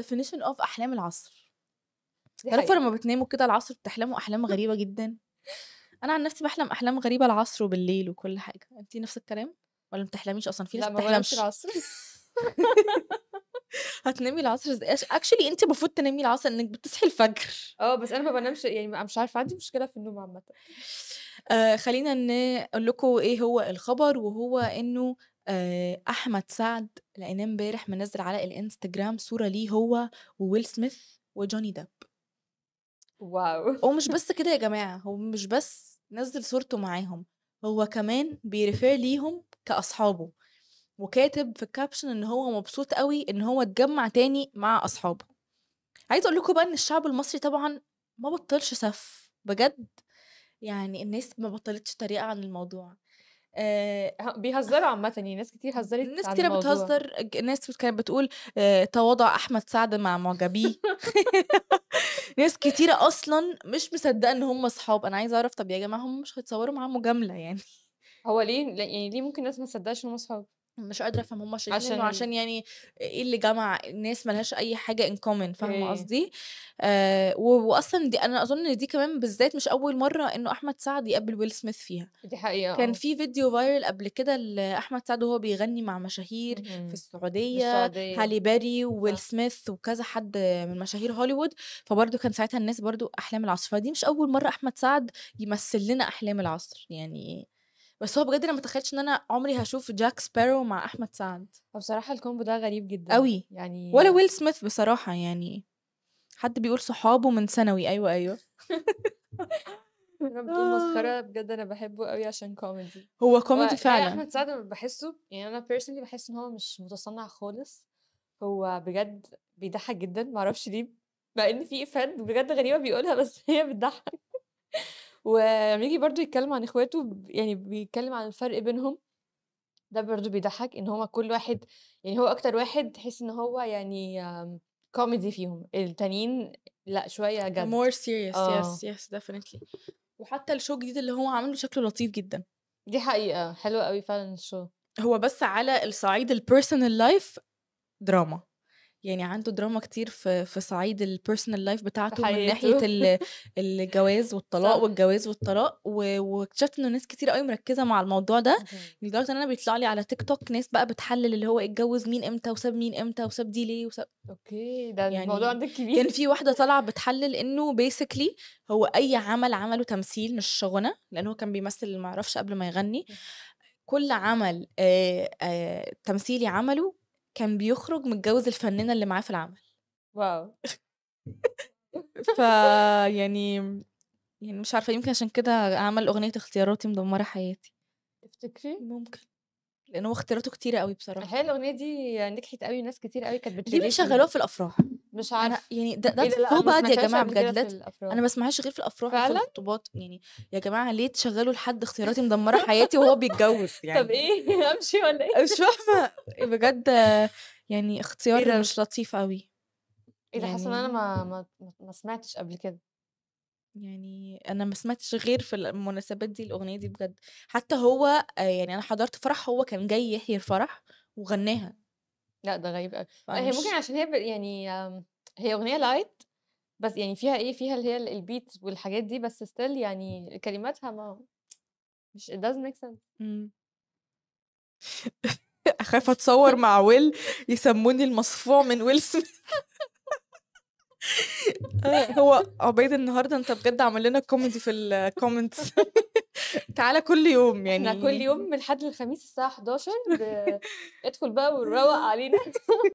definition of احلام العصر تعرفوا لما بتناموا كده العصر بتحلموا احلام غريبه جدا انا عن نفسي بحلم احلام غريبه العصر وبالليل وكل حاجه انت نفس الكلام ولا ما بتحلميش اصلا في ناس ما بتحلمش العصر هتنامي العصر ازاي اكشلي انت المفروض تنامي العصر انك بتصحي الفجر اه بس انا ما بنامش يعني مش عارفه عندي مشكله في النوم عامه آه، خلينا نقول لكم ايه هو الخبر وهو انه آه، احمد سعد لان امبارح منزل على الانستجرام صوره ليه هو وويل سميث وجوني ديب واو هو مش بس كده يا جماعه هو مش بس نزل صورته معاهم هو كمان بيرفير ليهم كاصحابه وكاتب في الكابشن ان هو مبسوط قوي ان هو اتجمع تاني مع اصحابه عايز اقول لكم بقى ان الشعب المصري طبعا ما بطلش سف بجد يعني الناس ما بطلتش طريقه عن الموضوع آه، بيهزروا عامة يعني ناس كتير هزرت ناس كتير بتهزر ناس كانت بتقول آه، تواضع أحمد سعد مع معجبيه ناس كتيرة أصلا مش مصدقة إن هم صحاب أنا عايزة أعرف طب يا جماعة هم مش هيتصوروا معاه مجاملة يعني هو ليه يعني ليه ممكن الناس ما تصدقش إن هم صحاب؟ مش قادره افهم هم شايفين عشان عشان يعني ايه اللي جمع الناس ملهاش اي حاجه ان كومن فاهمه قصدي آه واصلا دي انا اظن ان دي كمان بالذات مش اول مره انه احمد سعد يقابل ويل سميث فيها دي حقيقه كان آه. في فيديو فايرل قبل كده لاحمد سعد وهو بيغني مع مشاهير مم. في السعوديه, السعودية. هالي باري وويل سميث وكذا حد من مشاهير هوليوود فبرضه كان ساعتها الناس برضه احلام العصر فدي مش اول مره احمد سعد يمثل لنا احلام العصر يعني بس هو بجد انا ما تخيلتش ان انا عمري هشوف جاك سبارو مع احمد سعد بصراحه الكومبو ده غريب جدا قوي يعني ولا ويل سميث بصراحه يعني حد بيقول صحابه من ثانوي ايوه ايوه انا بتقول مسخره بجد انا بحبه قوي عشان كوميدي هو كوميدي يعني فعلا احمد سعد بحسه يعني انا بيرسونلي بحس ان هو مش متصنع خالص هو بجد بيضحك جدا معرفش ليه مع ان في افيهات بجد غريبه بيقولها بس هي بتضحك ولما يجي برضه يتكلم عن اخواته يعني بيتكلم عن الفرق بينهم ده برضه بيضحك ان هما كل واحد يعني هو اكتر واحد تحس ان هو يعني كوميدي آمم، فيهم التانيين لا شويه جد more serious يس yes آه. yes definitely وحتى الشو الجديد اللي هو عامله شكله لطيف جدا دي حقيقه حلوه قوي فعلا الشو هو بس على الصعيد البيرسونال لايف دراما يعني عنده دراما كتير في في صعيد البيرسونال لايف بتاعته من ناحيه الجواز والطلاق والجواز والطلاق واكتشفت انه ناس كتير قوي مركزه مع الموضوع ده لدرجه ان انا بيطلع لي على تيك توك ناس بقى بتحلل اللي هو اتجوز مين امتى وساب مين امتى وساب دي ليه وساب اوكي ده يعني الموضوع عندك كبير كان في واحده طالعه بتحلل انه بيسكلي هو اي عمل عمله تمثيل مش غنى لان هو كان بيمثل ما اعرفش قبل ما يغني كل عمل آآ آآ تمثيلي عمله كان بيخرج متجوز الفنانه اللي معاه في العمل واو ف يعني يعني مش عارفه يمكن عشان كده عمل اغنيه اختياراتي مدمره حياتي تفتكري ممكن لان هو اختياراته كتيره قوي بصراحه الحقيقه الاغنيه دي نجحت قوي ناس كتير قوي كانت بتشغلوها دي في الافراح مش عارف أنا يعني ده ده سو إيه باد يا جماعه بجد انا ما بسمعهاش غير في الافراح فعلا في الخطوبات يعني يا جماعه ليه تشغلوا لحد اختياراتي مدمره حياتي وهو بيتجوز يعني طب ايه امشي ولا ايه مش فاهمه إيه بجد يعني اختيار إيه مش لطيف قوي ايه اللي يعني... حصل انا ما ما ما سمعتش قبل كده يعني انا ما سمعتش غير في المناسبات دي الاغنيه دي بجد حتى هو آه، يعني انا حضرت فرح هو كان جاي يحيي الفرح وغناها لا ده غريب قوي آه، هي ممكن عشان هي يعني آمم، هي اغنيه لايت بس يعني فيها ايه فيها اللي هي البيت والحاجات دي بس ستيل يعني كلماتها ما مش it doesn't make sense إمم. اخاف اتصور مع ويل يسموني المصفوع من ويل آه، هو آه، عبيد النهارده انت بجد عمل لنا كوميدي في الكومنتس تعالى كل يوم يعني احنا كل يوم من الاحد للخميس الساعه 11 ادخل بقى وروق علينا